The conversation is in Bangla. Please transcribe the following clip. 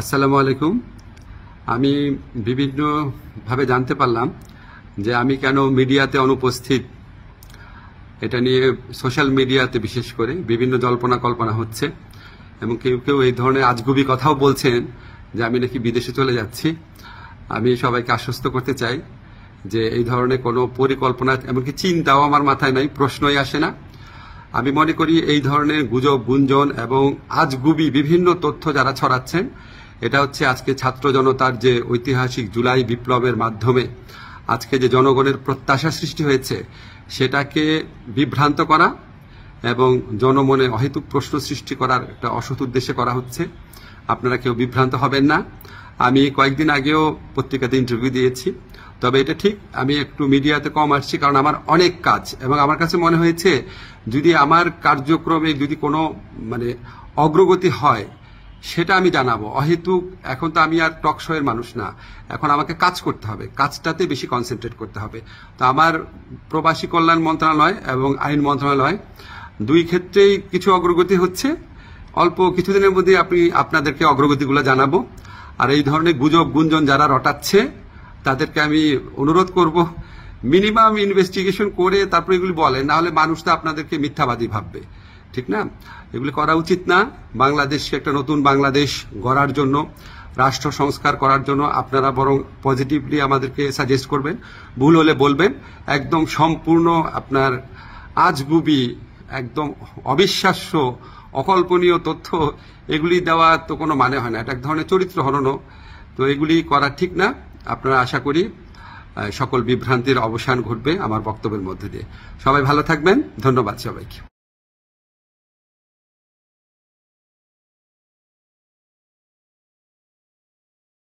আসসালামু আলাইকুম আমি বিভিন্নভাবে জানতে পারলাম যে আমি কেন মিডিয়াতে অনুপস্থিত এটা নিয়ে সোশ্যাল মিডিয়াতে বিশেষ করে বিভিন্ন জল্পনা কল্পনা হচ্ছে এবং কেউ কেউ এই ধরনের আজগুবি কথাও বলছেন যে আমি নাকি বিদেশে চলে যাচ্ছি আমি সবাইকে আশ্বস্ত করতে চাই যে এই ধরনের কোনো পরিকল্পনা এমনকি চিন্তাও আমার মাথায় নাই প্রশ্নই আসে না আমি মনে করি এই ধরনের গুজব গুঞ্জন এবং আজগুবি বিভিন্ন তথ্য যারা ছড়াচ্ছেন এটা হচ্ছে আজকে ছাত্র জনতার যে ঐতিহাসিক জুলাই বিপ্লবের মাধ্যমে আজকে যে জনগণের প্রত্যাশা সৃষ্টি হয়েছে সেটাকে বিভ্রান্ত করা এবং জনমনে অহেতুক প্রশ্ন সৃষ্টি করার একটা অসৎ উদ্দেশ্যে করা হচ্ছে আপনারা কেউ বিভ্রান্ত হবেন না আমি কয়েকদিন আগেও পত্রিকাতে ইন্টারভিউ দিয়েছি তবে এটা ঠিক আমি একটু মিডিয়াতে কম আসছি কারণ আমার অনেক কাজ এবং আমার কাছে মনে হয়েছে যদি আমার কার্যক্রমে যদি কোনো মানে অগ্রগতি হয় সেটা আমি জানাবো অহেতুক এখন তো আমি আর টক শোয়ের মানুষ না এখন আমাকে কাজ করতে হবে কাজটাতে বেশি কনসেন্ট্রেট করতে হবে তো আমার প্রবাসী কল্যাণ মন্ত্রণালয় এবং আইন মন্ত্রণালয় দুই ক্ষেত্রেই কিছু অগ্রগতি হচ্ছে অল্প কিছুদিনের মধ্যে আপনি আপনাদেরকে অগ্রগতিগুলো জানাবো আর এই ধরনের গুজব গুঞ্জন যারা রটাচ্ছে তাদেরকে আমি অনুরোধ করব মিনিমাম ইনভেস্টিগেশন করে তারপরে এগুলি না নাহলে মানুষ তো আপনাদেরকে মিথ্যাবাদী ভাববে ঠিক না এগুলি করা উচিত না বাংলাদেশকে একটা নতুন বাংলাদেশ গড়ার জন্য রাষ্ট্র সংস্কার করার জন্য আপনারা বরং পজিটিভলি আমাদেরকে সাজেস্ট করবেন ভুল হলে বলবেন একদম সম্পূর্ণ আপনার আজগুবি একদম অবিশ্বাস্য অকল্পনীয় তথ্য এগুলি দেওয়া তো কোনো মানে হয় না এটা এক ধরনের চরিত্র হরণও তো এগুলি করা ঠিক না আপনারা আশা করি সকল বিভ্রান্তির অবসান ঘটবে আমার বক্তব্যের মধ্যে দিয়ে সবাই ভালো থাকবেন ধন্যবাদ সবাইকে